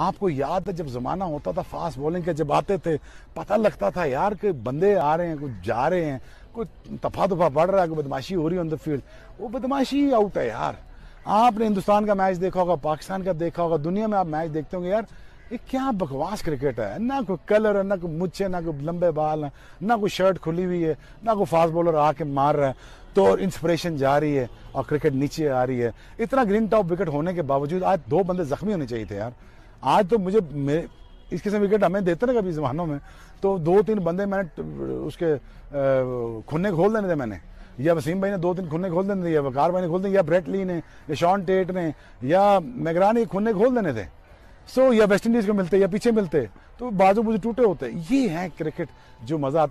आपको याद है जब ज़माना होता था फास्ट बॉलिंग के जब आते थे पता लगता था यार कि बंदे आ रहे हैं कुछ जा रहे हैं कुछ तफा तफा बढ़ रहा है कोई बदमाशी हो रही है ऑन द फील्ड वो बदमाशी ही आउट है यार आपने हिंदुस्तान का मैच देखा होगा पाकिस्तान का देखा होगा दुनिया में आप मैच देखते होंगे यार ये क्या बकवास क्रिकेट है ना कोई कलर है ना कोई मुच्छे ना कोई लंबे बाल हैं ना कोई शर्ट खुली हुई है ना कोई फास्ट बॉलर आके मार रहा है तो इंस्पिरेशन जा रही है और क्रिकेट नीचे आ रही है इतना ग्रीन टॉप विकेट होने के बावजूद आज दो बंदे जख्मी होने चाहिए थे यार आज तो मुझे इस किस्म विकेट हमें देते ना कभी जमानों में तो दो तीन बंदे मैंने उसके खुन्ने खोल देने थे मैंने या वसीम भाई ने दो तीन खुन्ने खोल देने थे या वकार भाई ने खोल देने या ब्रेट ली ने या शॉन टेट ने या मैगरा ने खुन्ने खोल देने थे सो या वेस्ट इंडीज़ को मिलते या पीछे मिलते तो बाजू मुझे टूटे होते ये है क्रिकेट जो मज़ा